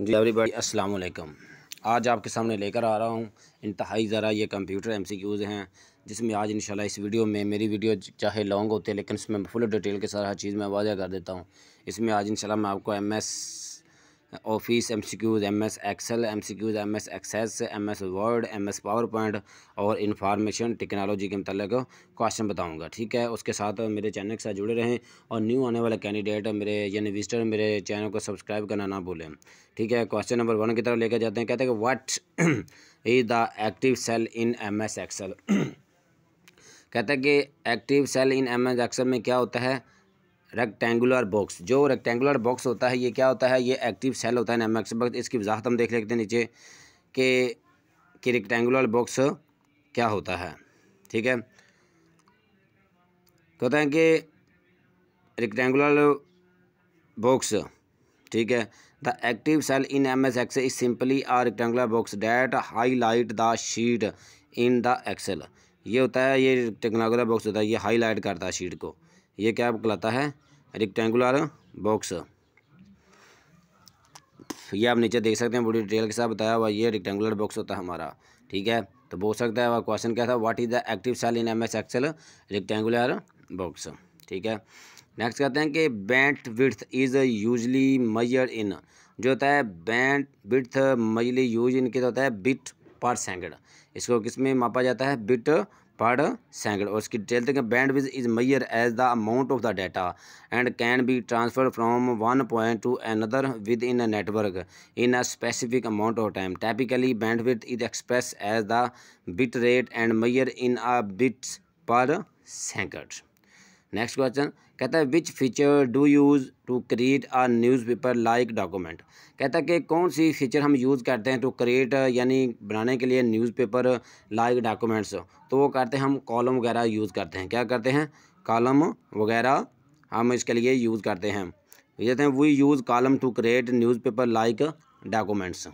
जी everybody अस्सलाम वालेकुम आज आपके सामने लेकर आ रहा हूँ इंतहाई ज़रा ये कंप्यूटर क्यूज़ हैं जिसमें आज इंशाल्लाह इस वीडियो में मेरी वीडियो चाहे लॉन्ग होती है लेकिन इसमें फुल डिटेल के साथ हर चीज़ में वाजह कर देता हूँ इसमें आज इंशाल्लाह मैं आपको M S office M C Qs M S Excel M C Qs M S Access M S Word M S PowerPoint और इन्फॉर्मेशन टेक्नोलॉजी के मतलब क्वेश्चन बताऊँगा ठीक है उसके साथ मेरे चैनल के साथ जुड़े रहें और न्यू आने वाले कैंडिडेट मेरे यानी विजिटर मेरे चैनल को सब्सक्राइब करना ना भूलें ठीक है क्वेश्चन नंबर वन की तरफ लेकर जाते हैं कहते हैं कि what is the active cell in M S Excel कहते हैं कि active cell in M S Excel में क्या होता है रेक्टेंगुलर बॉक्स जो रेक्टेंगुलर बॉक्स होता है ये क्या होता है ये एक्टिव सेल होता है नेमेक्स वक्त इसकी वजाहत हम देख लेते हैं नीचे के कि रेक्टेंगुलर बॉक्स क्या होता है ठीक है कहते तो हैं कि रेक्टेंगुलर बॉक्स ठीक है the active cell in M S Ex is simply a rectangular box that highlight the sheet in the Excel ये होता है ये रेक्टेंगुलर बॉक्स होता है ये हाईलाइट करता है शीट को ये क्या कहलाता है रेक्टेंगुलर बॉक्स ये आप नीचे देख सकते हैं पूरी डिटेल के साथ बताया हुआ ये रेक्टेंगुलर बॉक्स होता है हमारा ठीक है तो बोल सकता है क्वेश्चन क्या था what is the active cell in M S Excel rectangular box ठीक है नेक्स्ट कहते हैं कि bandwidth is usually measured in जो होता है बैंट विथ मजली यूज इनके होता है बिट पर सेकेंड इसको किस में मापा जाता है बिट per second or इसकी detail bandwidth is measured as the amount of the data and can be transferred from one point to another within a network in a specific amount of time typically bandwidth is expressed as the bit rate and measured in bits per second next question कहता है which feature do use to create a newspaper like document कहता है कि कौन सी feature हम use करते हैं to create यानी बनाने के लिए न्यूज़पेपर लाइक डॉक्यूमेंट्स तो वो करते हैं हम कॉलम वगैरह यूज़ करते हैं क्या करते हैं कॉलम वगैरह हम इसके लिए यूज़ करते हैं कहते हैं we use column to create paper like documents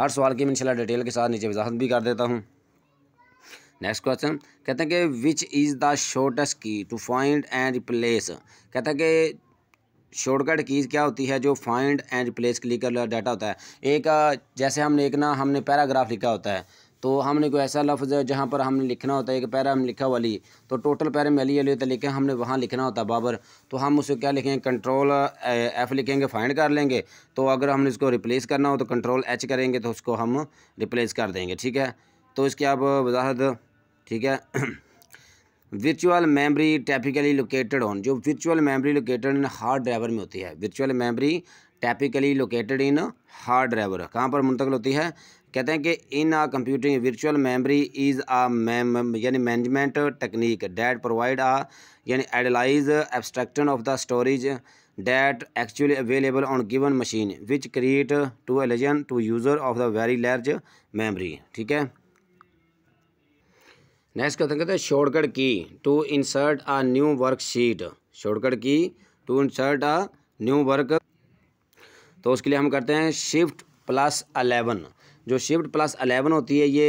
हर सवाल की मैं इंशाल्लाह डिटेल के साथ नीचे वजाहत भी कर देता हूँ नेक्स्ट क्वेश्चन कहते हैं कि which is the shortest key to find and replace कहते हैं कि शॉर्टकट कीज़ क्या होती है जो फाइंड एंड रिप्लेस क्लिक कर डाटा होता है एक जैसे हमने एक ना हमने पैराग्राफ लिखा होता है तो हमने कोई ऐसा लफ्ज़ है जहाँ पर हमने लिखना होता है एक पैरा हम लिखा वाली तो टोटल पैर में अली अली होता है लिखे हमने वहाँ लिखना होता है बाबर तो हम उसे क्या लिखेंगे कंट्रोल एफ़ लिखेंगे फाइंड कर लेंगे तो अगर हमने इसको रिप्लेस करना हो तो कंट्रोल एच करेंगे तो उसको हम रिप्लेस कर देंगे ठीक है तो इसकी आप वजाहत ठीक है virtual memory typically located on जो virtual memory located in hard driver में होती है virtual memory typically located in hard driver कहाँ पर मुंतकिल होती है कहते हैं कि in a computing virtual memory is a यानी management technique that provide a यानी idealised abstraction of the storage that actually available on given machine which create to illusion to user of the very large memory ठीक है next question कहते हैं shortcut key to insert a new worksheet shortcut key to insert a new work तो उसके लिए हम करते हैं शिफ्ट प्लस अलेवन जो शिफ्ट प्लस अलेवन होती है ये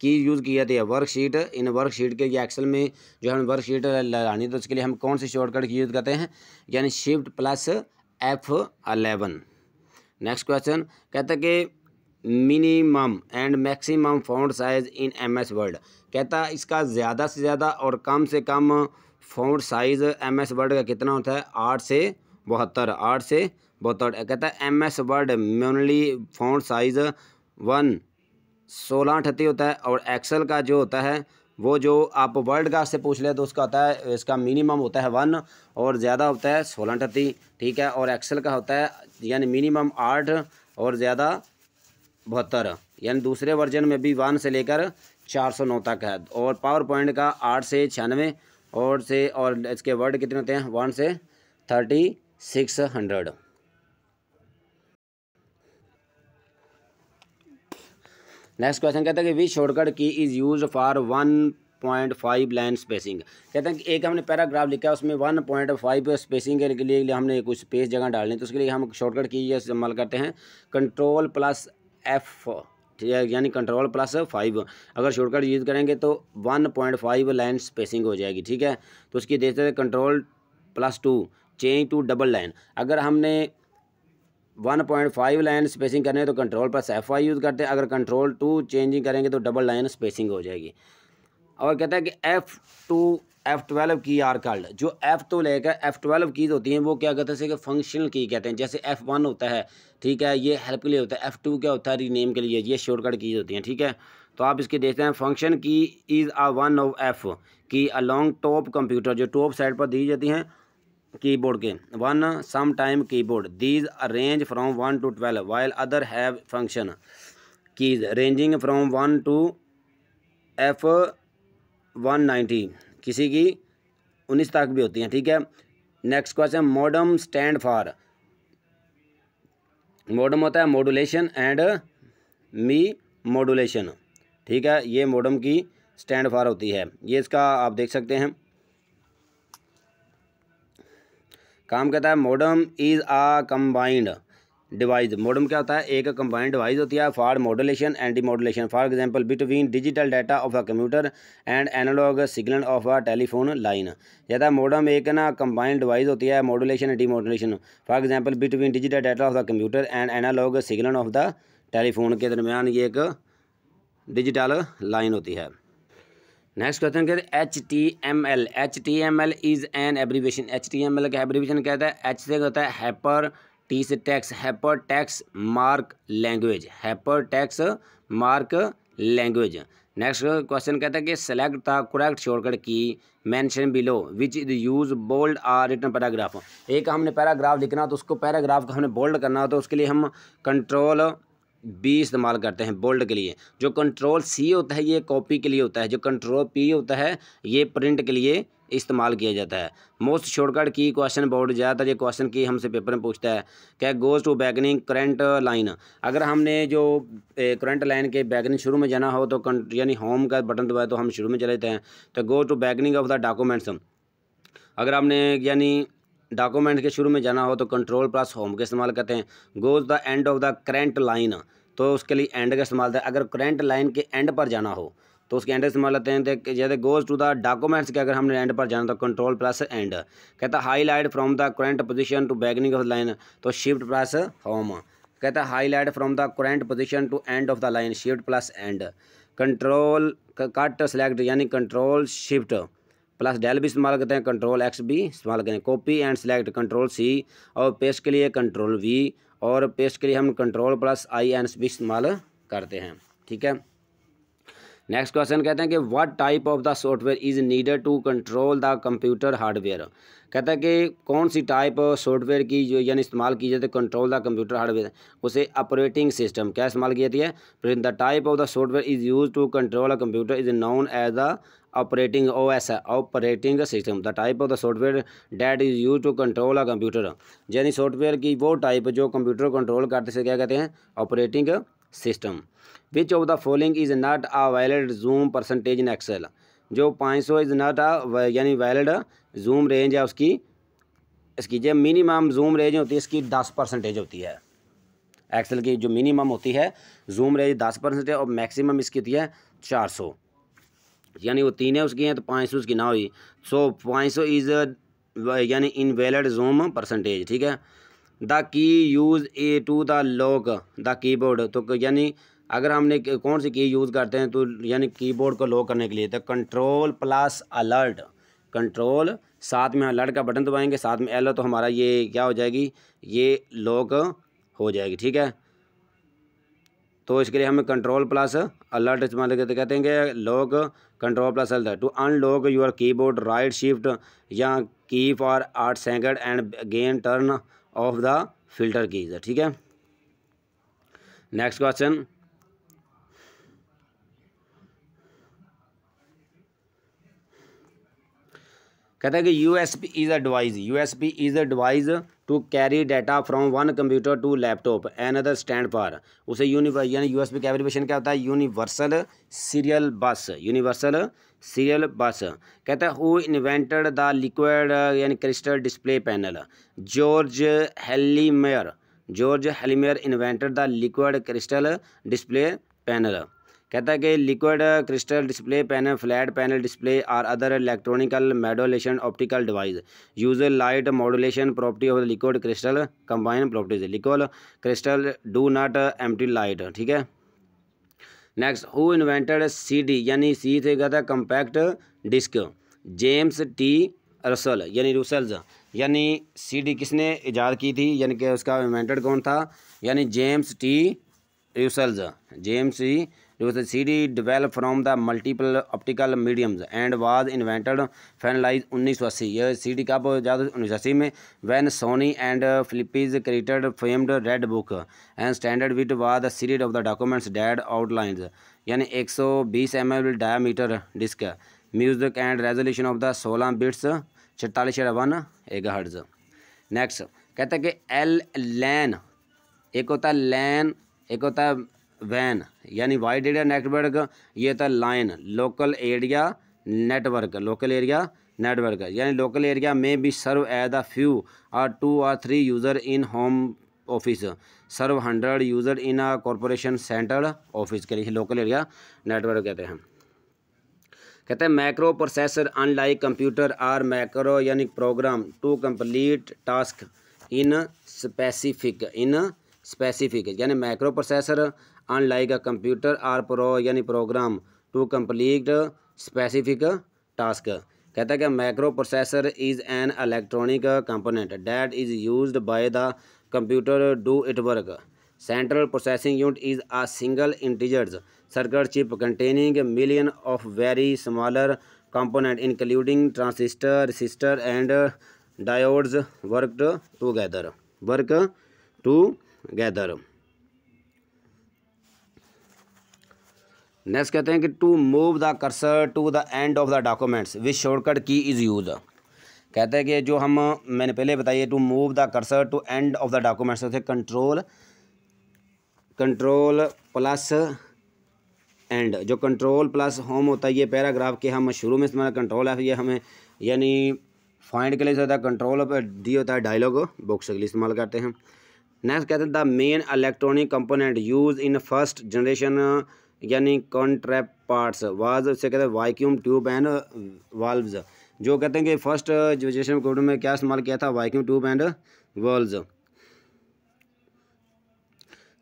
की यूज़ की जाती है वर्कशीट इन वर्कशीट के एक्सेल में जो हम वर्कशीट लगानी तो उसके लिए हम कौन सी शॉर्टकट की यूज़ करते हैं यानी shift plus F eleven next question कहते हैं कि minimum and maximum font size in MS Word कहता है इसका ज़्यादा से ज़्यादा और कम से कम फ़ॉन्ट साइज़ एमएस वर्ड का कितना होता है आठ से बहत्तर आठ से बहत्तर कहता है MS Word mainly font size one सोलह अठती होता है और एक्सेल का जो होता है वो जो आप वर्ल्ड का से पूछ ले तो उसका होता है इसका मिनिमम होता है वन और ज़्यादा होता है सोलह अठती ठीक है और एक्सेल का होता है यानी मिनिमम आठ और ज़्यादा बहत्तर यानी दूसरे वर्जन में भी वन से लेकर चार सौ नौ तक है और पावर पॉइंट का आठ से छियानवे और से और इसके वर्ड कितने होते हैं वन से thirty six hundred next question कहता है कि which shortcut key is use for one point five line spacing कहते हैं कि एक हमने पैराग्राफ लिखा है उसमें वन पॉइंट फाइव स्पेसिंग के लिए हमने कुछ स्पेस जगह डालनी तो उसके लिए हम शॉर्टकट की इस्तेमाल करते हैं कंट्रोल प्लस एफ ठीक है यानी कंट्रोल प्लस फाइव अगर शॉर्टकट यूज़ करेंगे तो one point five line spacing हो जाएगी ठीक है तो उसकी देखते थे control plus two change to double line अगर हमने one point five line spacing करने तो control plus F I use करते हैं अगर कंट्रोल टू चेंजिंग करेंगे तो डबल लाइन स्पेसिंग हो जाएगी और कहता है कि F two F twelve key are called जो एफ़ तो लेकर एफ़ ट्वेल्व कीज़ होती हैं वो क्या कहते हैं कि फंक्शनल की कहते हैं जैसे एफ़ वन होता है ठीक है ये हेल्प के लिए होता है एफ़ टू क्या होता है रीनेम के लिए ये शॉर्टकट कीज़ होती हैं ठीक है तो आप इसके देखते हैं function key is a one of F key along top computer जो टॉप साइड पर दी जाती हैं कीबोर्ड के one some time keyboard these range from one to twelve while other have function keys ranging from one to F one nineteen किसी की उन्नीस तक भी होती हैं ठीक है next question modem stand for modem होता है मॉडुलेशन एंड मी मॉडुलेशन ठीक है ये मॉडम की स्टैंड फॉर होती है ये इसका आप देख सकते हैं काम कहता है modem is a combined device modem क्या होता है एक कंबाइंड डिवाइस होती है for modulation and modulation for example between digital data of a computer and analog signal of a telephone line जैसा मॉडम एक ना कंबाइंड डिवाइस होती है modulation and modulation for example between digital data of the computer and analog signal of the telephone के दरमियान ये एक digital line होती है नेक्स्ट क्वेश्चन कहते हैं H T M L H T M L is an abbreviation H T M L का abbreviation कहता है एच से होता है हैपर टी से text hyper text markup language hyper text markup language next question कहता है कि select the correct shortcut key mention below which is use bold are return paragraph एक हमने पैराग्राफ लिखना तो उसको पैराग्राफ को हमने बोल्ड करना हो तो उसके लिए हम कंट्रोल बी इस्तेमाल करते हैं बोल्ड के लिए जो कंट्रोल सी होता है ये कॉपी के लिए होता है जो कंट्रोल पी होता है ये प्रिंट के लिए इस्तेमाल किया जाता है most shortcut key question board ज़्यादातर ये क्वेश्चन की हमसे पेपर में पूछता है क्या goes to beginning current line अगर हमने जो करंट लाइन के बैगनिंग शुरू में जाना हो तो यानी होम का बटन दबाए तो हम शुरू में चले जाते हैं तो go to beginning of the documents अगर हमने यानी डॉक्यूमेंट के शुरू में जाना हो तो कंट्रोल प्लस होम का इस्तेमाल करते हैं goes the end of the current line तो उसके लिए एंड का इस्तेमाल था अगर करंट लाइन के एंड पर जाना हो तो उसके एंड इस्तेमाल आते हैं तो जैसे गोज टू द डॉक्यूमेंट्स के अगर हमने एंड पर जाना तो कंट्रोल प्लस एंड कहता highlight from the current position to beginning of line तो शिफ्ट प्लस होम कहता है highlight from the current position to end of the line shift plus end control cut select यानी control shift plus del भी इस्तेमाल करते हैं control X भी इस्तेमाल करें copy and select control C और पेस्ट के लिए कंट्रोल वी और पेस्ट के लिए हम कंट्रोल प्लस आई एन भी इस्तेमाल करते हैं ठीक है नेक्स्ट क्वेश्चन कहते हैं कि what type of the software is needed to control the computer hardware कहता है कि कौन सी टाइप सॉफ्टवेयर की जो यानी इस्तेमाल की जाती है कंट्रोल द कंप्यूटर हार्डवेयर उसे ऑपरेटिंग सिस्टम क्या इस्तेमाल की जाती है फिर the type of the software is use to control a computer is known as the operating O S operating system the type of the software that is use to control a computer यानी software की वो type जो computer control करते से क्या कहते हैं operating system which of the following is not a valid zoom percentage in Excel जो पाँच सौ इज़ नॉट आ यानी वैलिड जूम रेंज है उसकी इसकी जो मिनिमम जूम रेंज होती है इसकी दस परसेंटेज होती है एक्सेल की जो मिनिमम होती है जूम रेंज दस परसेंट है और मैक्सिमम इसकी होती है चार सौ यानी वो तीन है उसकी हैं तो पाँच सौ उसकी ना हुई सो पाँच सौ इज़ यानी इन वैलिड जूम परसेंटेज ठीक है the key use A to the lock the keyboard तो यानी अगर हमने कौन सी की यूज़ करते हैं तो यानी कीबोर्ड को लॉक करने के लिए तो कंट्रोल प्लस अलर्ट कंट्रोल साथ में अलर्ट का बटन दबाएंगे साथ में एलो तो हमारा ये क्या हो जाएगी ये लॉक हो जाएगी ठीक है तो इसके लिए हमें कंट्रोल प्लस अलर्ट इस्तेमाल करते कहते हैं lock control plus alt to unlock your keyboard right shift या की फॉर आठ second and again turn off the filter keys ठीक है नेक्स्ट क्वेश्चन कहता है कि U S B is a U S B is a to carry data from one computer to laptop another stand for उसे universe यानी U S B abbreviation क्या होता है universal serial bus universal serial बस कहता है who invented the liquid यानी crystal display panel George Heilmeier George Heilmeier invented the liquid crystal display panel कहता है कि liquid crystal display panel flat panel display are other electronical modulation optical device use light modulation property of liquid crystal combine properties liquid crystal do not emit light ठीक है next who invented D यानी सी थे कहता है compact disc James T Russell यानी Russells यानी CD किसने इजाद की थी यानी कि उसका इन्वेंटेड कौन था यानी James T Russells James T जो C D develop from the multiple optical mediums and was invented finalize उन्नीस सौ अस्सी यह सी डी कब जाद उन्नीस सौ अस्सी में when Sony and Philips created famed red book and standard with what the series of the documents that outlines यानी एक सौ बीस M L diameter disc music and resolution of the सोलह बिट्स छतालीस वन एग hertz next कहते हैं कि एल लैन एक होता है लैन एक होता है वैन यानी वाइड एरिया नेटवर्क ये था LAN local area network local area network यानी लोकल एरिया में भी सर्व एज अ फ्यू और टू और three user in home office serve hundred user in a corporation central office के लिए लोकल एरिया नेटवर्क कहते हैं कहते हैं macro processor unlike computer are macro यानी program to complete task in specific in specific यानी micro processor unlike a computer are pro यानी program to complete specific task कहता है कि micro processor is an electronic component that is used by the computer do it work central processing unit is a single integrated circuit chip containing million of very smaller component including transistor resistor and diodes work together work together next कहते हैं कि to move the cursor to the end of the documents which shortcut key is use कहते हैं कि जो हम मैंने पहले बताइए to move the cursor to end of the documents होते कंट्रोल कंट्रोल प्लस एंड जो कंट्रोल प्लस होम होता है ये पैराग्राफ के हम शुरू में इस्तेमाल कंट्रोल है ये हमें यानी फाइंड के लिए होता है कंट्रोल डी होता है डायलॉग बॉक्स के लिए इस्तेमाल करते हैं नेक्स्ट कहते हैं the main electronic component use in first generation यानी कॉन्ट्रैप पार्ट्स वाज उसे कहते हैं वाइक्यूम ट्यूब एंड वाल्व्स जो कहते हैं कि फर्स्ट जो जैसे कोविड में क्या इस्तेमाल किया था vacuum tube and valves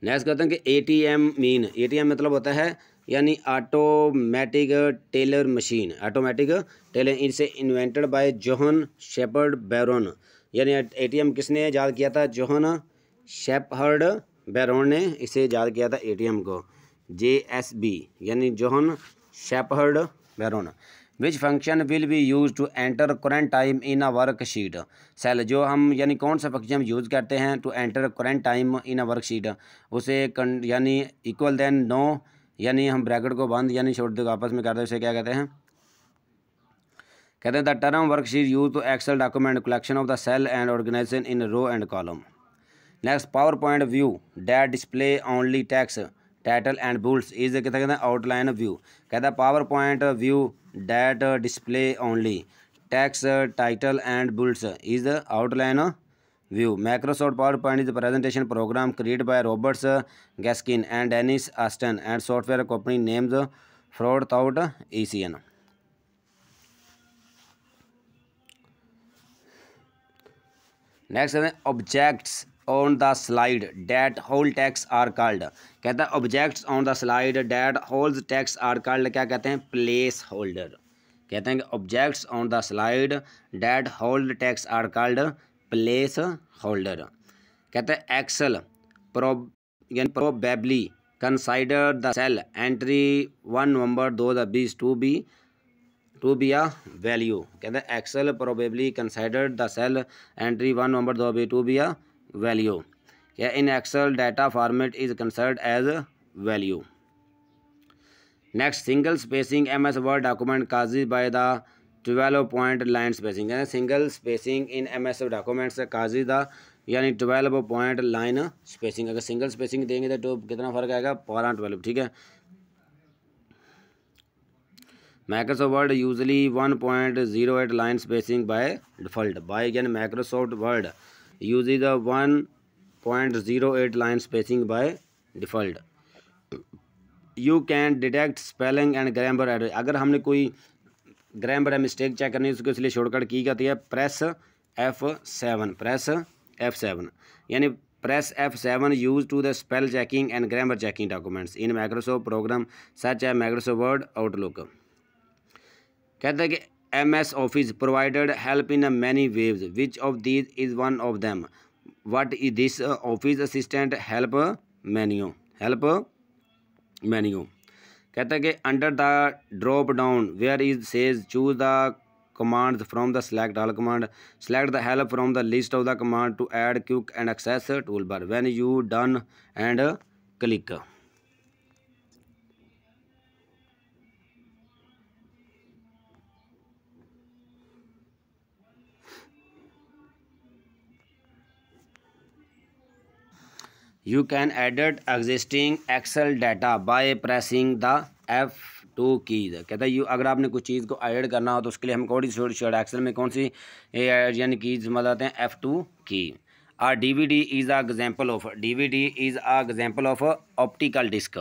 next कहते हैं कि A T M mean A T M मतलब होता है यानी automatic teller machine automatic teller इसे invented by John Shepherd Barron यानी एटीएम किसने याद किया था जोहन शेपहर्ड बैरोन ने इसे याद किया था एटीएम को जे एस बी यानी John Shepherd Barron which function will be use to enter current time in a worksheet cell जो हम यानी कौन सा फंक्शन हम यूज़ करते हैं to enter current time in a worksheet उसे यानी इक्वल देन नो यानी हम ब्रैकेट को बंद यानी छोड़ दे आपस में करते हैं उसे क्या कहते हैं कहते हैं the term worksheet use to Excel document collection of the cell and organization in row and column next PowerPoint view that display only text title and bullets is कहता कहते हैं आउटलाइन व्यू कहता है PowerPoint view that display only text title and bullets is outline view Microsoft PowerPoint is presentation program create by Robert Gaskins and Dennis Austin and software company names fraud thought ई next है objects on the slide that hold texts are called कहता है objects on the slide that holds texts are called क्या कहते हैं placeholder कहते हैं कि objects on the slide that hold texts are called placeholder कहते हैं Excel pro probably consider the cell entry one November दो हज़ार बीस to be to be a value कहते हैं Excel probably consider the cell entry one November दो हज़ार to be a value क्या in Excel data format is concerned as value next single spacing M S word document causes by the twelve point line spacing यानी single spacing in M S documents causes the यानी twelve point line spacing अगर single spacing देंगे तो कितना फ़र्क आएगा पारा twelve ठीक है Microsoft Word usually one point zero eight line spacing by default by यानी Microsoft Word use is a one point zero eight line spacing by default you can detect spelling and grammar add अगर हमने कोई grammar या mistake check करनी है उसको इसलिए shortcut की जाती है press F seven press F seven यानी press F seven use to the spell checking and grammar checking documents in Microsoft program such है माइक्रोसॉफ्ट वर्ड आउटलुक कहते हैं कि M S Office provided help in many ways which of this is one of them what is this Office Assistant help menu help menu कहता है कि under the drop down where is says choose the command from the select all command select the help from the list of the command to add quick and access toolbar when you done and click you can edit existing Excel data by pressing the F two keys कहता है you अगर आपने कुछ चीज़ को add करना हो तो उसके लिए हम कौन सी शर्ट एक्सेल में कौन सी यानी कीज मजा मतलब आते हैं F two key a D V D is a example of D V D is a example of optical disc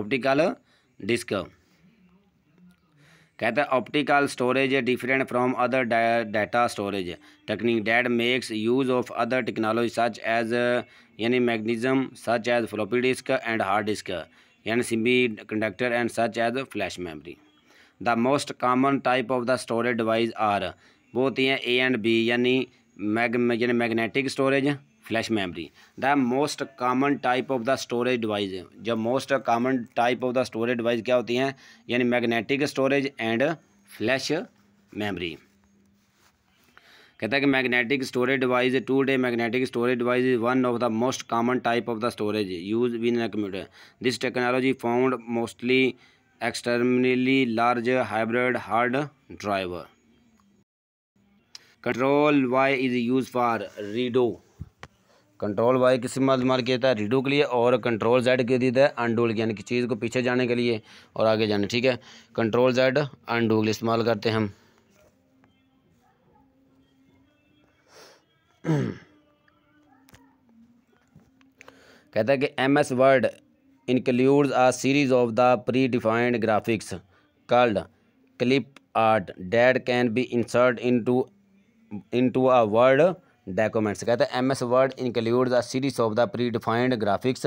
optical disc कहते हैं optical storage different from other data storage technique that makes use of other technology such as यानी magnetism such as floppy disk and hard disk यानी semiconductor and such as flash memory the most common type of the storage device are वो होती हैं ए and B यानी mag यानी magnetic storage flash memory the most common type of the storage device जो most common type of the storage device क्या होती हैं यानी magnetic storage and flash memory कहता है कि magnetic storage device today magnetic storage device is one of the most common type of the storage use within a computer this technology found mostly externally large hybrid hard driver control Y is use for redo control Y किस में इस्तेमाल किया था redo के लिए और control Z के दी था अंडोल के यानी कि चीज़ को पीछे जाने के लिए और आगे जाने ठीक है कंट्रोल जेड अंडोल इस्तेमाल करते हैं हम कहता है कि M S Word includes a series of the predefined graphics called clip art that can be insert into into a word documents कहता है M S Word includes a series of the predefined graphics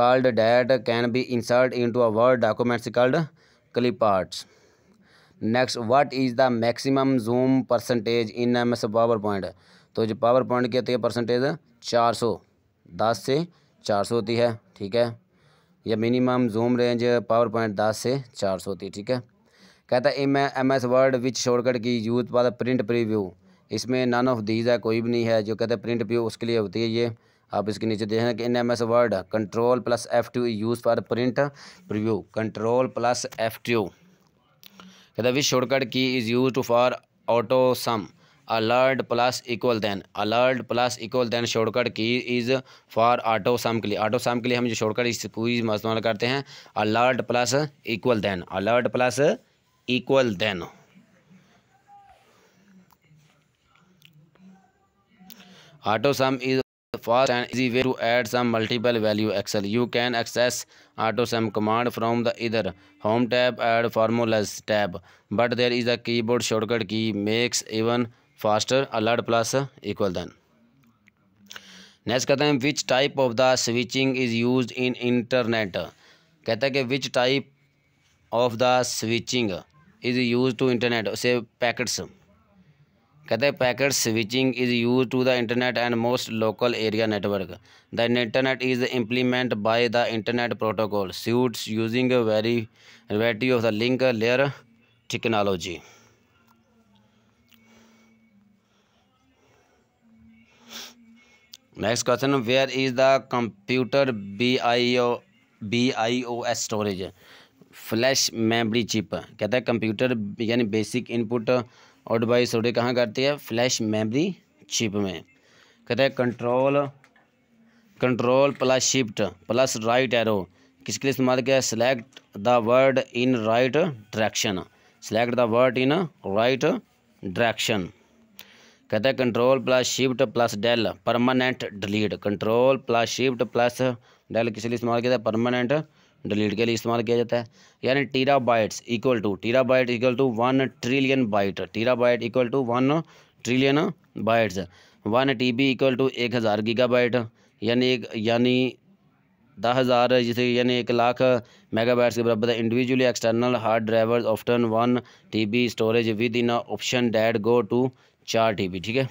called that can be insert into a word documents called clip arts next what is the maximum zoom percentage in M S PowerPoint तो जो power point की होती है percentage चार सौ दस से चार सौ होती है ठीक है या minimum zoom range PowerPoint दस से चार सौ होती है ठीक है कहता है M M S Word which shortcut key use पा प्रिंट प्रीव्यू इसमें नन ऑफ दीज है कोई भी नहीं है जो कहते हैं प्रिंट प्रीव्यू उसके लिए होती है ये आप इसके नीचे देखना कि in M S Word control plus F two use for print preview control plus F two कहते हैं which shortcut key is use for auto sum alert plus equal then alert plus equal then shortcut key is for auto sum के लिए auto sum के लिए हम जो shortcut इस quiz में इस्तेमाल करते हैं alert plus equal then alert plus equal than auto sum is fast and easy way to add sum multiple value Excel you can access auto sum command from the either home tab and formulas tab but there is a keyboard shortcut key makes even faster alert plus equal than next कहते हैं which type of the switching is use in internet कहता है कि which type of the switching is use to internet उसे packets कहते हैं packet switching is use to the internet and most local area network the internet is implement by the internet protocol suites using variety of the link layer technology next question where is the computer B I O B I O S storage flash memory chip कहता है computer यानी basic input और device storage कहाँ करती है flash memory chip में कहता है control control plus shift plus right arrow किसके लिए इस्तेमाल किया select the word in right direction select the word in right direction कहते हैं control plus shift plus del permanent delete control plus shift plus del किस लिए इस्तेमाल किया जाता है परमानेंट डिलीट के लिए इस्तेमाल किया जाता है यानी terabytes equal to terabyte equal to one trillion byte terabyte equal to one trillion bytes one T B equal to एक हज़ार गीगा बाइट यानी एक यानी दस हज़ार जिसे यानी एक लाख मेगाबाइट्स के बराबर है individually external hard drivers often one T B storage within option that go to चार टी ठीक है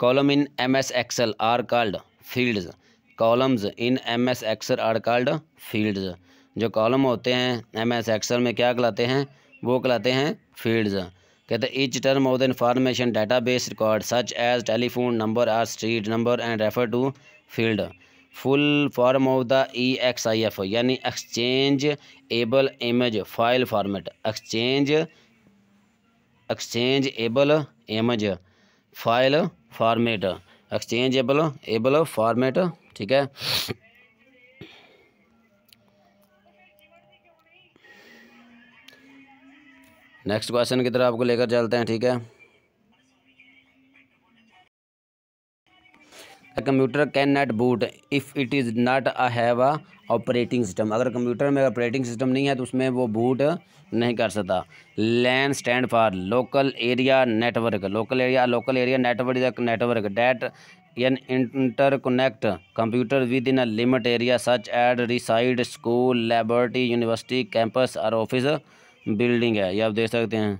column in M S Excel are called fields columns in M S Excel are called fields जो column होते हैं M S axle में क्या कहलाते हैं वो कहलाते हैं फील्ड्स कहते हैं each term of the information database record such as telephone number are street number and refer to field full form of the E X I F यानी exchangeable image file format exchange exchangeable image file format exchangeable able format ठीक है next question की तरफ आपको लेकर चलते हैं ठीक है computer can not boot if it is not a have a operating system अगर कंप्यूटर में ऑपरेटिंग सिस्टम नहीं है तो उसमें वो बूट नहीं कर सकता LAN stand for local area network local area local area network network that an computer within a limit area such as reside school laboratory university campus और ऑफिस बिल्डिंग है ये आप देख सकते हैं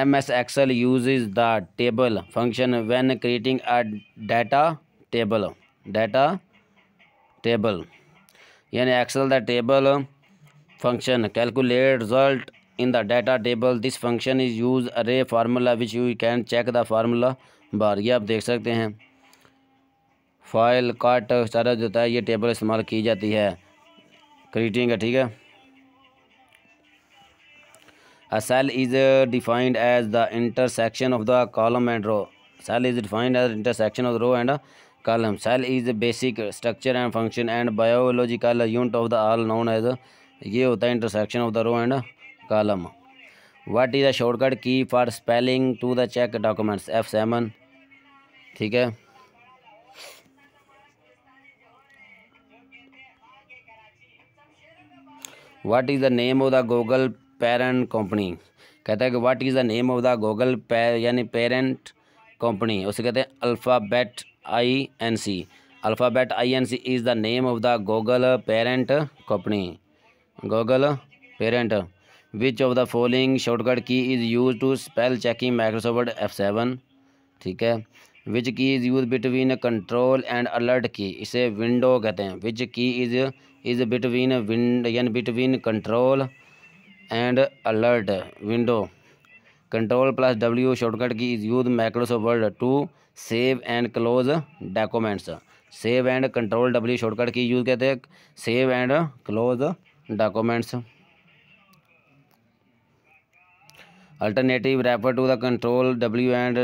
M S XL use the table function when creating a data table data table यानी Excel the table function calculate result in the data table this function is use array formula which you can check the formula bar ये आप देख सकते हैं file काट सारा जो होता है ये टेबल इस्तेमाल की जाती है क्रिएटिंग है ठीक है A cell is defined as the intersection of the column and row. Cell is defined as intersection of the row and column. Cell is a basic structure and function and biological unit of the all known as ये होता है intersection of the row and column what is the shortcut key for spelling to the check documents F seven ठीक है what is the name of the Google parent company कहता है कि what is the name of the Google यानी parent company उसे कहते हैं Alphabet I N C Alphabet I N C is the name of the Google parent company Google parent which of the following shortcut key is use to spell checking Microsoft F seven ठीक है which key is use between control and alert key इसे window कहते हैं which key is is between wind यानी between control and alert window control plus W shortcut key is use Microsoft Word to save and close documents save and control W shortcut key use कहते हैं save and close documents alternative refer to the control W and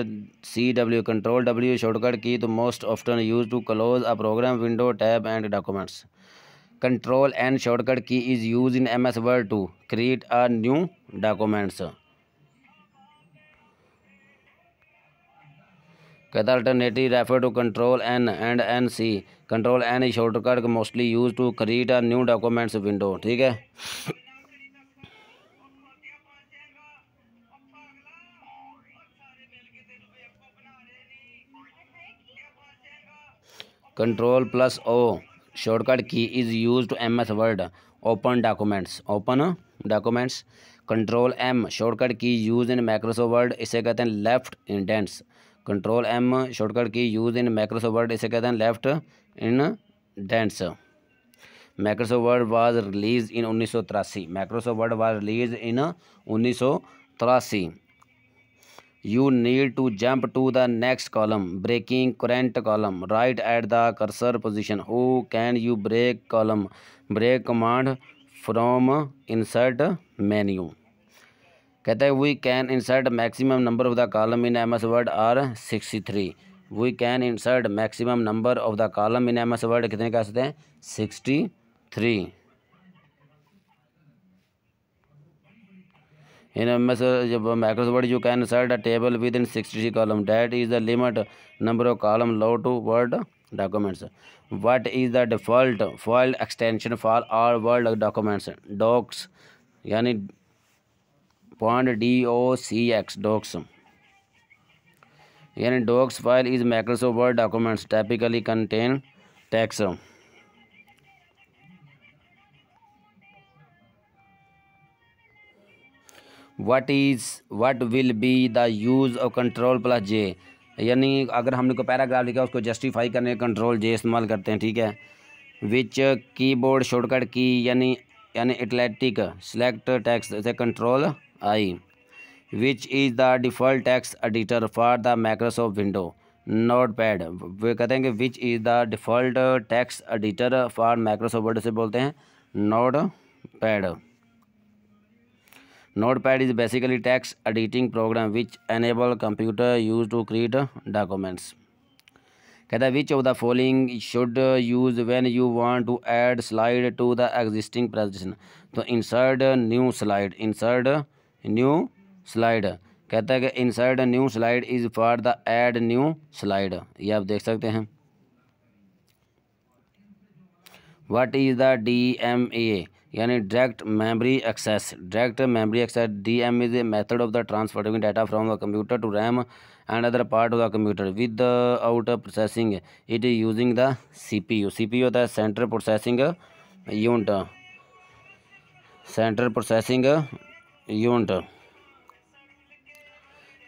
C W control W shortcut key तो most often use to close a program window tab and documents control and shortcut key is use in M S Word to create a new documents कहता alternative refer to control N and N C control N is shortcut mostly use to create a new documents window ठीक है control plus O shortcut key is use to M S word open documents open documents control M shortcut key use in Microsoft Word इसे कहते हैं left indents control M shortcut key use in Microsoft Word इसे कहते हैं left indents Microsoft Word was release in उन्नीस सौ तिरासी Microsoft Word was release in उन्नीस सौ तिरासी you need to jump to the next column breaking current column right at the cursor position how can you break column break command from insert menu कहता है we can insert maximum number of the column in M S Word are sixty three we can insert maximum number of the column in M S Word कितने कह सकते हैं sixty three in M S जब Microsoft Word you can insert a table within sixty three column that is the limit number of column low to Word documents what is the default file extension for all world documents docs यानी point D O C X docs यानी docs file is Microsoft Word documents typically contain text what is what will be the use of control plus J यानी अगर हमने को paragraph लिखा उसको justify करने control जे इस्तेमाल करते हैं ठीक है विच कीबोर्ड शॉर्टकट की यानी यानी एटलैटिक सेलेक्ट टैक्स से control I which is the default text editor for the Microsoft window notepad वे कहते हैं कि which is the default text editor for Microsoft Word से बोलते हैं notepad notepad is basically text editing program which enable computer use to create documents कहता है which of the following should use when you want to add slide to the existing presentation तो insert new slide insert new slide कहता है कि inside a new slide is for the add new slide ये आप देख सकते हैं what is the D M A यानी direct memory access direct memory access D M is a method of the transferring data from the computer to RAM and other part of the computer without processing it is using the C P you see P होता है central processing unit central processing unit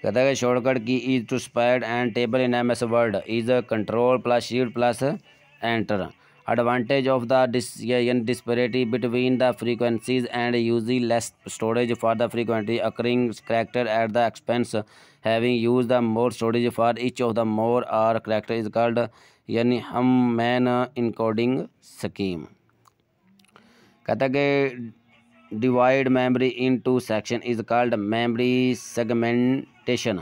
कहता है shortcut key is to spread and table in M S world is control plus sheet plus enter advantage of the डिसन disparity between the frequencies and यूजी less storage for the frequently occurring character at the expense having use the more storage for each of the more rare character is called यानी Huffman encoding scheme कहता है कि divide memory to section is called memory segmentation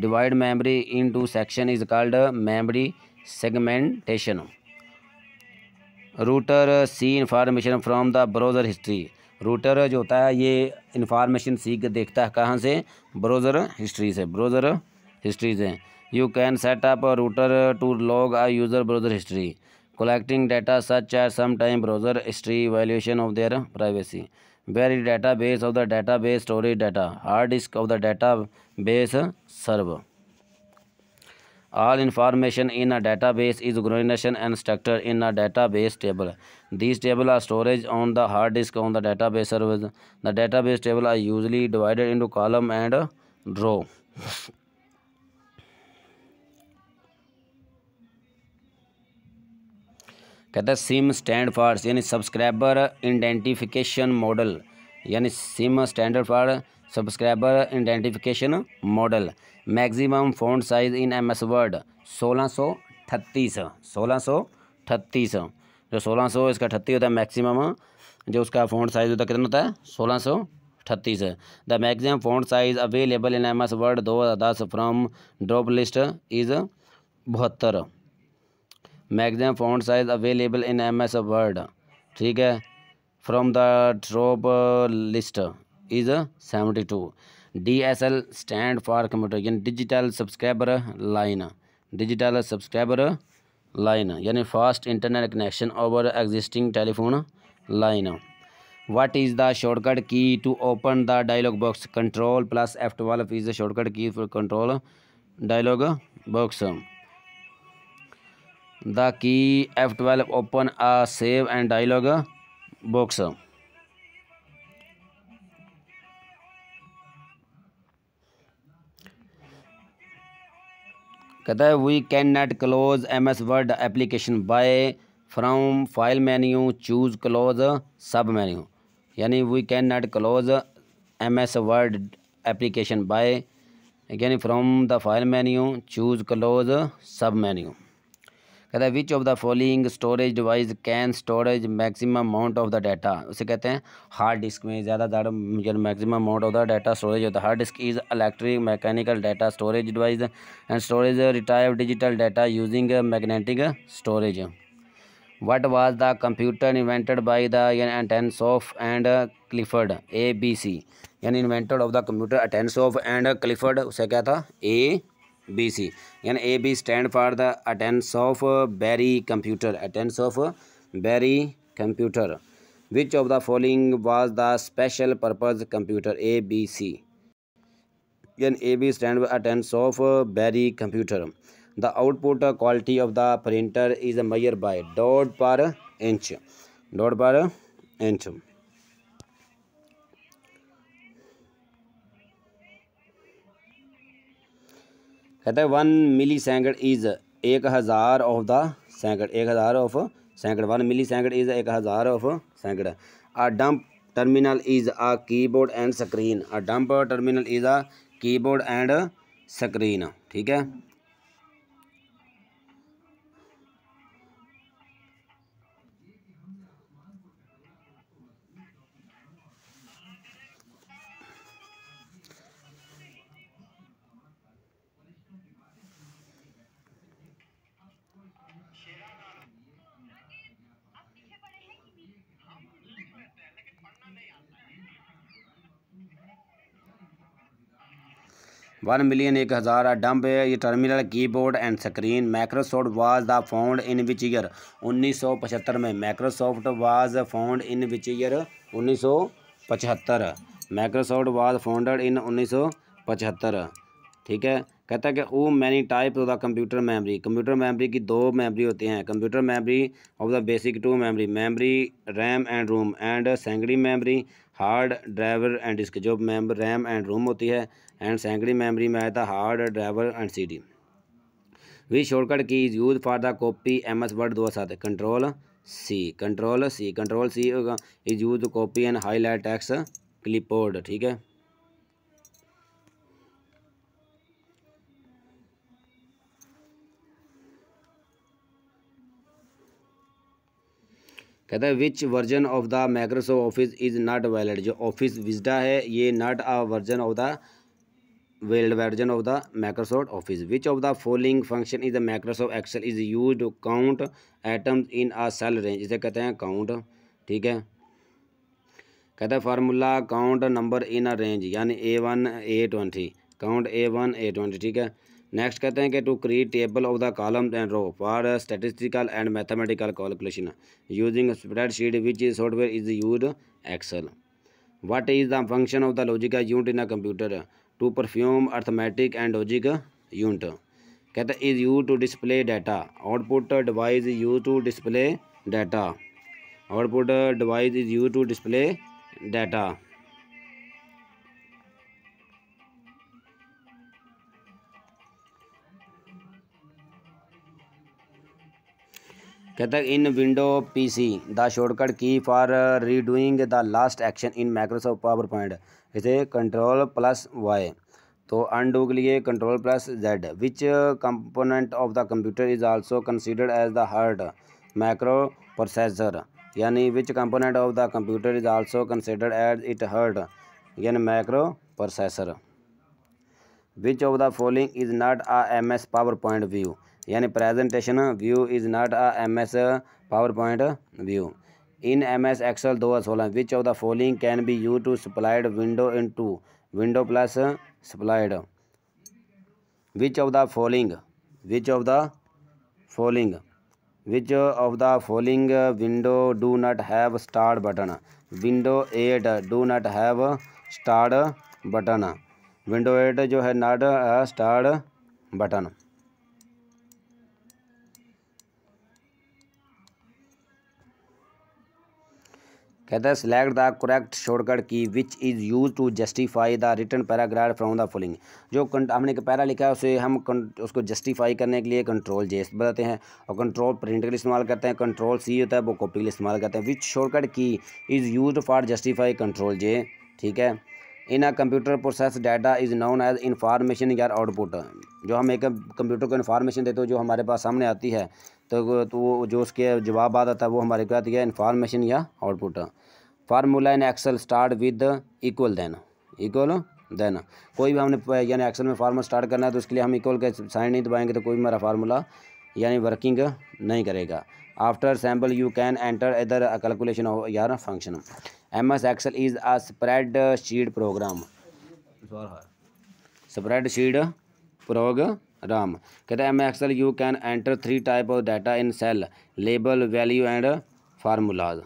divide memory to section is called memory segmentation router see information from the browser history router जो होता है ये information सीख देखता है कहाँ से ब्राउज़र हिस्ट्री से ब्राउज़र हिस्ट्री से you can set up router to log a user browser history collecting data such at some time browser history violation of their privacy where database of the database storage data hard disk of the database serve all information in a database is organization and structure in a database table these table are storage on the hard disk on the database servers the database table are usually divided into column and row कहता है SIM stand for यानी subscriber identification model यानी SIM standard for subscriber identification model maximum font size in M S Word सोलह सौ अठतीस सोलह सौ जो सोलह सौ इसका अठतीस होता है मैक्सिमम जो उसका फोन साइज होता है कितना होता है सोलह सौ अठतीस the maximum font size available in M S Word दो हज़ार दस फ्राम ड्रॉप लिस्ट इज़ बहत्तर maximum font size available in M S Word ठीक है from the drop list is seventy two D S L stand for computer यानी digital subscriber line digital subscriber line यानी fast internet connection over existing telephone line what is the shortcut key to open the dialog box control plus F twelve is the shortcut key for control dialog box the key F twelve open a save and dialog box कहता है we can not close M S Word application by from file menu choose close sub menu यानी we can not close M S Word application by यानी from the file menu choose close sub menu कहता है which of the following storage device can storage maximum amount of the data उसे कहते हैं hard disk में ज़्यादा ज़्यादा maximum amount of the data storage होता है hard disk is electric mechanical data storage device and storage retire digital data using magnetic storage what was the computer invented by the of and Clifford A B C यानी invented of the computer of and Clifford उसे क्या था ए BC. And AB stand for the attendance of uh, Berry computer. Attendance of uh, Berry computer. Which of the following was the special purpose computer ABC? And AB stand for attendance of uh, Berry computer. The output quality of the printer is measured by dot per inch. Dot per inch. कहता है one milli सेंकड़ is एक हज़ार of the second एक हज़ार of second one millisecond is एक हज़ार of second a dump terminal is a keyboard and screen a dump terminal is a keyboard and screen ठीक है वन मिलियन एक हज़ार डम्ब ये terminal keyboard and screen Microsoft was the found in which year उन्नीस सौ पचहत्तर में Microsoft was found in which year उन्नीस सौ पचहत्तर माइक्रोसॉफ्ट वाज फाउंडेड इन उन्नीस सौ पचहत्तर ठीक है कहता है कि वो many type of the computer memory computer memory की दो मेमोरी होती हैं computer memory of the basic two memory memory RAM and ROM and सेंगड़ी memory hard driver and disk जो मेम रैम एंड रोम होती है एंड सेंकड़ी मेमोरी में आया था hard driver and C D V shortcut key is use for the copy M S Word दो सात control C control C control C is use copy and highlight X clipboard ठीक है कहता है which version of the Microsoft office is not valid जो office विजडा है ये not a version of the valid version of the Microsoft office which of the following function is the Microsoft Excel is use count item in a cell range इसे कहते हैं count ठीक है कहता है formula count number in a range यानी ए one A twenty count A one A twenty ठीक है नेक्स्ट कहते हैं कि to create table of the column and row for statistical and mathematical calculation using spreadsheet which is software is use Excel what is the function of the logical unit in a computer to perform arithmetic and logic unit कहते हैं is use to display data output device is use to display data output device is use to display data कहता in window PC the shortcut key for redoing the last action in Microsoft PowerPoint इसे control plus Y तो undo के लिए control plus Z which component of the computer is also considered as the heart microprocessor यानी which component of the computer is also considered as it heart यानी micro microprocessor which of the following is not a M S PowerPoint view यानी presentation view is not a M S PowerPoint view in M S Excel दो हज़ार सोलह which of the following can be use to split window into window plus split which of the following which of the following which of the following window do not have start button window eight do not have start button window eight जो है not start button कहते हैं select the correct shortcut key which is use to justify the return paragraph from the following जो हमने para लिखा है उसे हम उसको जस्टिफाई करने के लिए कंट्रोल जे बताते हैं और कंट्रोल प्रिंट के लिए इस्तेमाल करते हैं कंट्रोल सी होता है वो कॉपी के लिए इस्तेमाल करते हैं which shortcut key is use for justify control J ठीक है in a computer process data is known as information यार आउटपुट जो हम एक कंप्यूटर को इन्फॉर्मेशन देते हो जो हमारे पास सामने आती है तो, तो वो जो उसके जवाब आता था वो हमारे क्या दिया इन्फॉर्मेशन या output formula in Excel start with equal then equal then कोई भी हमने यानी एक्सल में फार्मूला स्टार्ट करना है तो उसके लिए हम इक्वल के साइन नहीं दबाएंगे तो कोई भी हमारा फार्मूला यानी वर्किंग नहीं करेगा after sample you can enter इधर कैलकुलेशन ऑफ यार function M S Excel is a spreadsheet program spreadsheet program कहते हैं M Excel you can enter three type of data in cell label value and formulas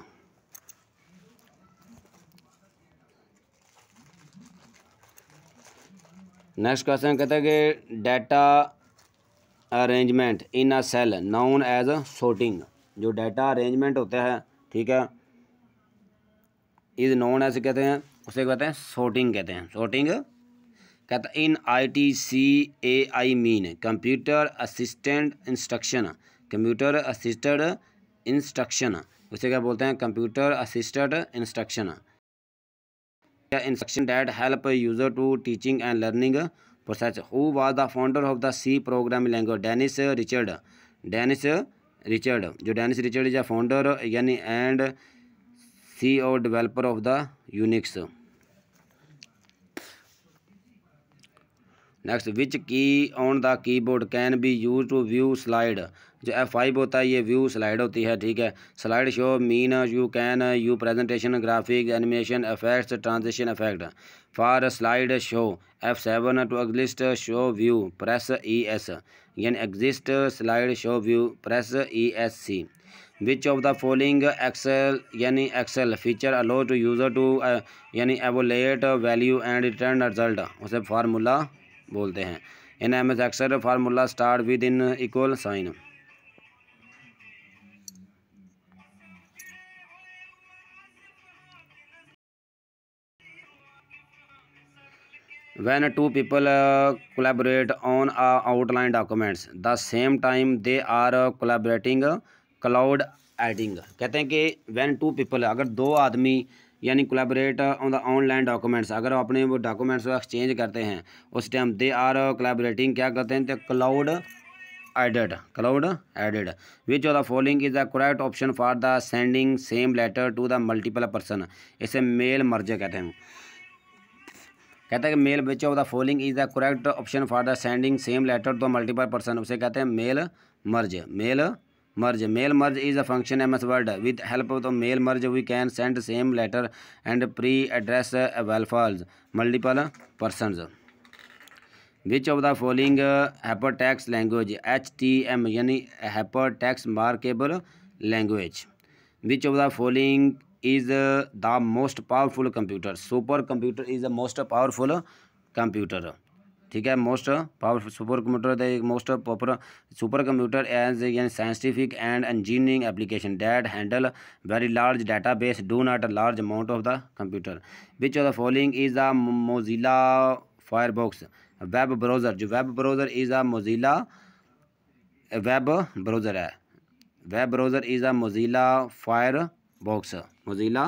next question कहते हैं कि data arrangement in a cell known as sorting जो data arrangement होता है ठीक है इज नॉन ऐसे कहते हैं उसे कहते हैं सोटिंग कहते हैं सोटिंग कहता in I T C A I mean computer assistant instruction computer assisted instruction उसे क्या बोलते हैं computer assisted instruction instruction that help user to teaching and learning process who was the founder of the C program language Dennis Richard Dennis Richard जो Dennis Richard is a founder यानी and C O developer of the Unix next which key on the keyboard can be use to view slide जो F five होता है ये view slide होती है ठीक है slide show mean you can you presentation graphic animation effects transition effect for slide show F seven to exist show view press E S यानी exist slide show view press E S C which of the following Excel यानी Excel feature allow to user to यानी evaluate value and return result उसे formula बोलते हैं इन M Excel formula start with in equal sign when two people uh, collaborate on a outline documents the same time they are uh, collaborating uh, cloud adding कहते हैं कि when two people अगर दो आदमी यानी collaborate on the online documents अगर अपने वो डॉक्यूमेंट्स एक्सचेंज करते हैं उस टाइम दे आर कोलाबरेटिंग क्या करते हैं तो cloud aided cloud aided which of the following is the correct option for the sending same letter to the multiple person इसे मेल मर्ज कहते हैं कहते हैं कि mail which of the following is the correct option for the sending same letter to multiple person उसे कहते हैं mail merge mail merge mail merge is a function M S Word with help of the mail merge we can send same letter and pre address वेलफॉल्स multiple persons which of the following hypertext language H T M यानी hypertext markable language which of the following is the most powerful computer supercomputer is the most powerful computer ठीक है most powerful supercomputer the most popular supercomputer as यानी scientific and engineering application that handle very large database do not a large amount of the computer which of the following is a Mozilla Firefox web browser जो web browser is a Mozilla web browser है web browser is a Mozilla Firefox Mozilla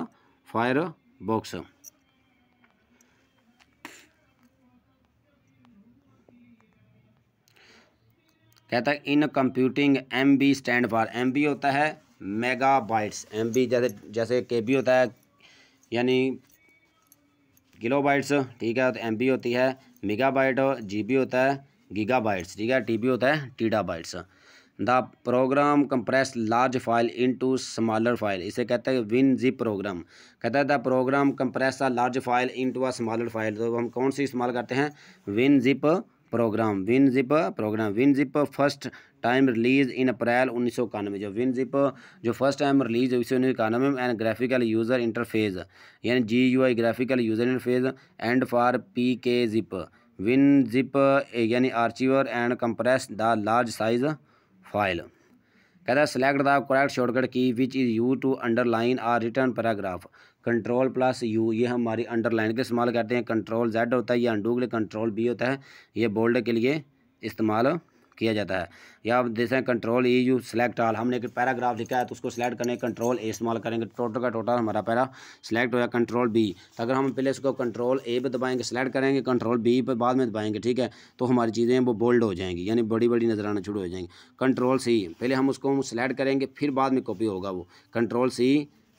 Firefox कहता है in computing M B stand for M B होता है mega bytes M B जैसे जैसे के B होता है यानी किलो बाइट्स ठीक है तो एम बी होती है मेगा बाइट जी बी होता है गीगा बाइट्स ठीक है टी बी होता है टीडा bytes the program compress large file into smaller file इसे कहते हैं विन जी प्रोग्राम कहता है the program compress a large file into a smaller file तो हम कौन सी इस्तेमाल करते हैं WinZip program WinZip program WinZip first time release in April उन्नीस सौ इक्यानवे जो विन जिप जो फर्स्ट टाइम रिलीज उन्नीस सौ इक्यानवे में एंड ग्राफिकल यूज़र इंटरफेस यानी G U I graphical user interface and for P K zip WinZip यानी archiver and compress the large size file कहता है select the correct shortcut key which is U to underline or return paragraph control plus U ये हमारी underline के इस्तेमाल करते हैं control Z होता है या अंडू के लिए कंट्रोल बी होता है ये बोल्ड के लिए इस्तेमाल किया जाता है या आप जैसे control E U select all हमने एक पैराग्राफ लिखा है तो उसको सेलेक्ट करने कंट्रोल ए इस्तेमाल करेंगे टोटल का टोटल हमारा पैरा सेलेक्ट हो गया कंट्रोल तो बी अगर हम पहले इसको कंट्रोल ए पर दबाएंगे सेलेक्ट करेंगे कंट्रोल बी पर बाद में दबाएंगे ठीक है तो हमारी चीज़ें वो बोल्ड हो जाएंगी यानी बड़ी बड़ी नजर आना शुरू हो जाएंगी कंट्रोल सी पहले हम उसको हम सेलेक्ट करेंगे फिर बाद में कॉपी होगा वो control C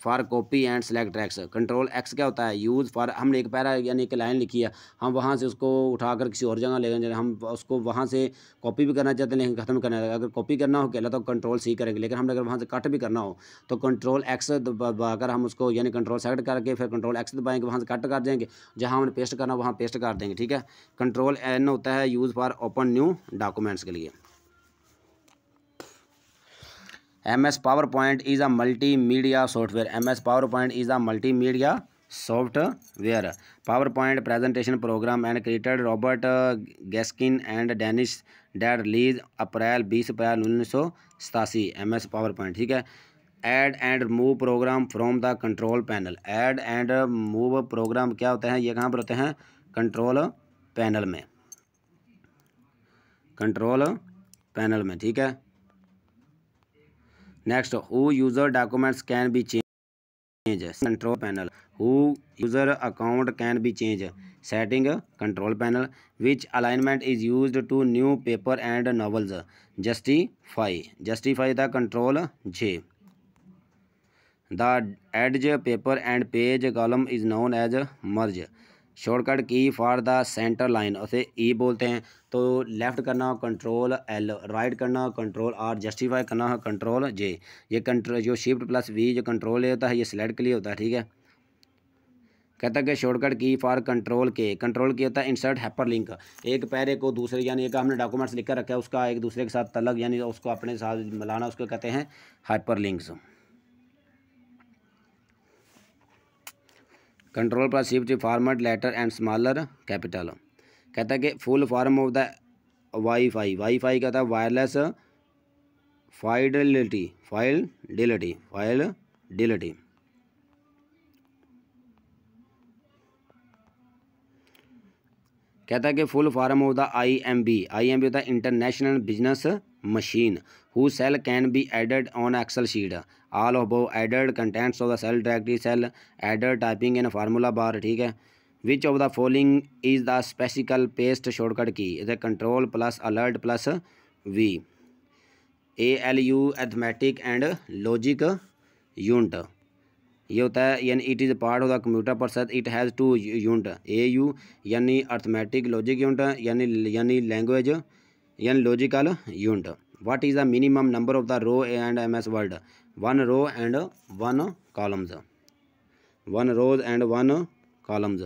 for copy and select X control X क्या होता है यूज़ फॉर हमने एक पैरा यानी एक लाइन लिखी है हम वहाँ से उसको उठाकर किसी और जगह ले गए हम उसको वहाँ से कॉपी भी करना चाहते हैं लेकिन ख़त्म करना चाहते अगर कॉपी करना हो कहला तो कंट्रोल सी करेंगे लेकिन हमने अगर वहाँ से कट भी करना हो तो कंट्रोल एक्स दबाकर हम उसको यानी कंट्रोल सेलेक्ट करके फिर कंट्रोल एक्स दबाएंगे वहाँ से कट कर देंगे जहाँ हमने पेस्ट करना वहाँ पेस्ट कर देंगे ठीक है कंट्रोल एन होता है use for open new documents के लिए M S PowerPoint is a multimedia software M S PowerPoint is a multimedia software PowerPoint presentation program and created Robert Gaskin and Dennis release April बीस April उन्नीस सौ सतासी M S PowerPoint ठीक है add and move program from the control panel add and move program क्या होते हैं ये कहाँ पर होते हैं कंट्रोल पैनल में कंट्रोल पैनल में ठीक है Next, who user documents can be changed? Control panel. Who user account can be changed? Setting control panel. Which alignment is used to new paper and novels? Justify. Justify the control J. The edge paper and page column is known as merge. Shortcut key for the centre line उसे E e बोलते हैं तो left करना control L right करना control R justify करना control J ये control जो shift plus V जो कंट्रोल होता है ये सिलेक्ट के लिए होता है ठीक है कहता है कि शॉर्टकट की फॉर कंट्रोल के कंट्रोल किया होता है इंसर्ट हैपर लिंक एक पैरे को दूसरे यानी एक हमने डॉक्यूमेंट्स लिख कर रखा है उसका एक दूसरे के साथ तलग यानी उसको अपने साथ मिलाना उसको कहते हैं hyperlinks control plus shift format letter and smaller capital कहता है कि full form of the wifi wifi कहता है wireless fidelity fidelity fidelity कहता है कि full form of the I M B I M B होता है international business machine whose cell can be added on excel sheet all above added contents of the cell directory cell adder typing and formula bar ठीक है which of the following is the special paste shortcut key is control plus alert plus v A L U arithmetic and logic unit ये होता है यानी it is part of the computer परसेट it has two unit A U यानी arithmetic logic unit यानी यानी language in logical unit what the minimum number of the row and M S Word one row and one columns one rows and one columns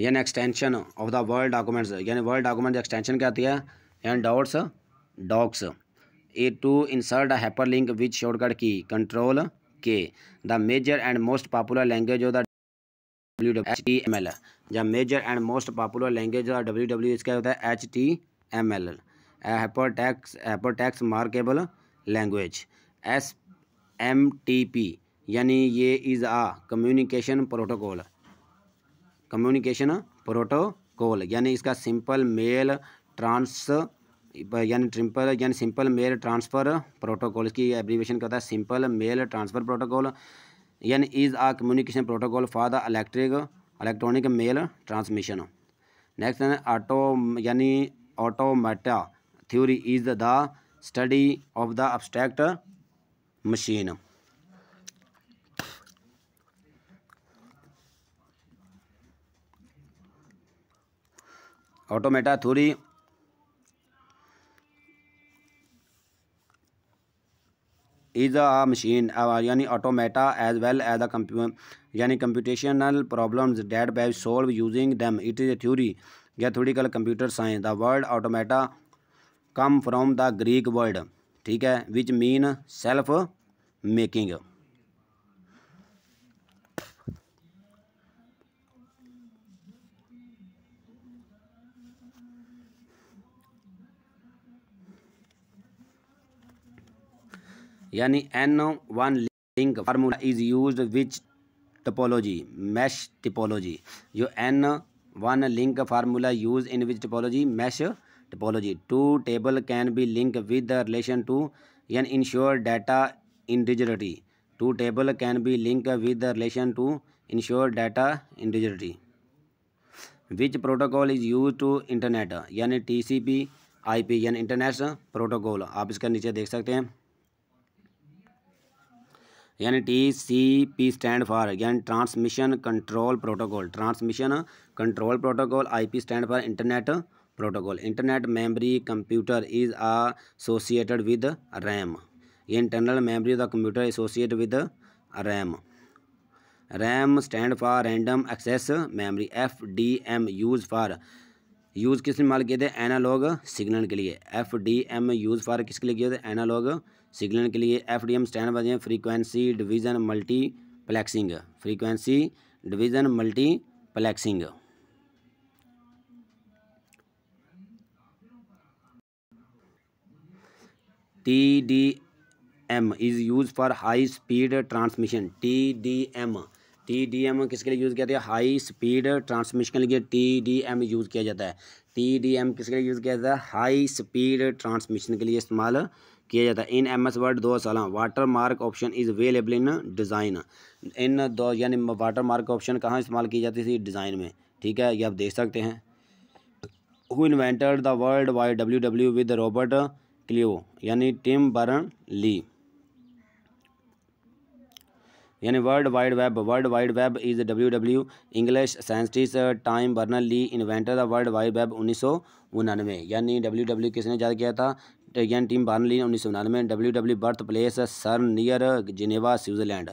यानी extension of the word documents यानी word document extension क्या आती है and dots docs A to insert hyperlink which shortcut key control K the major and most popular language of the W W H T M L जहाँ major and most popular language और W W इसका होता है H T M L hypertext text markable language S M T P यानी ये is a communication protocol communication protocol यानी इसका simple mail trans यानी ट्रिपल यानी सिंपल मेल ट्रांसफ़र प्रोटोकॉल इसकी एब्रीवेशन होता है simple mail transfer protocol an is a communication protocol for the electric electronic mail transmission next है auto यानी automata theory is the study of the abstract machine automata theory is a machine यानी automata as well as a compu यानी computational problems that by solve using them it is a theoretical computer science the word automata come from the Greek word ठीक है which mean self making यानी N one link formula is use which topology mesh topology जो N one link formula use in which topology mesh topology two table can be link with the relation to यानी ensure data integrity two table can be link with the relation to ensure data integrity which protocol is use to internet यानी T C P I P यानी internet protocol आप इसका नीचे देख सकते हैं यानी T C P stand for यानी transmission control protocol transmission control protocol IP stand for internet protocol internet memory computer is associated with RAM ये internal memory of the computer associate with RAM RAM stand for random access memory F D M use for use किस लिए किए थे analogue signal के लिए F D M use for किसके लिए किए थे एनालॉग सिग्नल के लिए एफ डी एम स्टैंड बजे frequency division multiplexing frequency division multiplexing T D M is use for high speed transmission T D M T D M किसके लिए use किया जाता है हाई स्पीड ट्रांसमिशन के लिए टी डी एम यूज़ किया जाता है टी डी एम किसके लिए यूज़ किया जाता है हाई स्पीड ट्रांसमिशन के लिए इस्तेमाल किया जाता है इन एम एस वर्ड दो साल watermark option is available in design in दो यानी वाटर मार्क ऑप्शन कहाँ इस्तेमाल की जाती थी डिज़ाइन में ठीक है ये आप देख सकते हैं who inventor the world wide W W with Robert Cailliau यानी टिम बर्न ली यानी world wide web world wide web is W W English scientist Tim Berners Lee inventor the world wide web उन्नीस सौ उन्नानवे यानी W W किसने याद किया था टेगियन team Berners Lee उन्नीस सौ उन्नानवे W W birth place CERN near Geneva Switzerland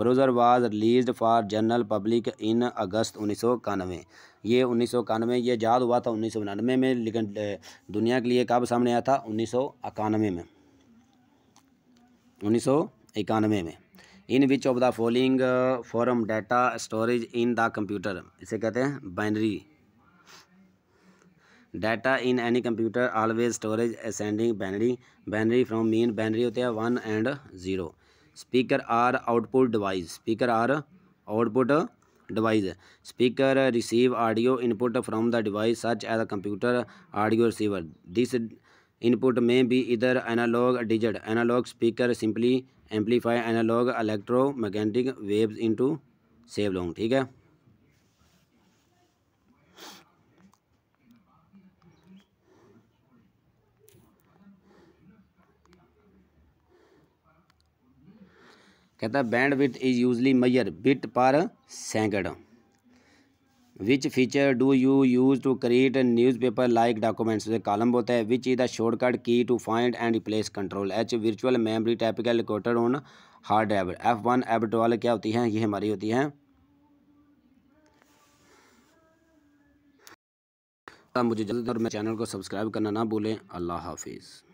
browser was release for general public in August उन्नीस सौ इक्यानवे ये उन्नीस सौ इक्यानवे ये याद हुआ था उन्नीस सौ उन्यानवे में लेकिन दुनिया के लिए कब सामने आया था उन्नीस सौ इक्यानवे में उन्नीस सौ इक्यानवे में in which of the following form data storage in the computer इसे कहते हैं binary data in any computer always storage ascending binary binary from main binary होते हैं one and zero speaker are output device speaker are output device speaker receive audio input from the device such as a computer audio receiver this input में भी इधर analogue digit analogue speaker simply amplify analogue electromagnetic waves into save long ठीक है कहता bandwidth is usually measured bit per second which feature do you use to create newspaper like documents column बोलता है which is the shortcut key to find and replace control H virtual memory typical recorded on hard drive F one F twelve क्या होती है ये हमारी होती है मुझे जल्द और मेरे चैनल को सब्सक्राइब करना ना भूलें अल्लाह हाफिज़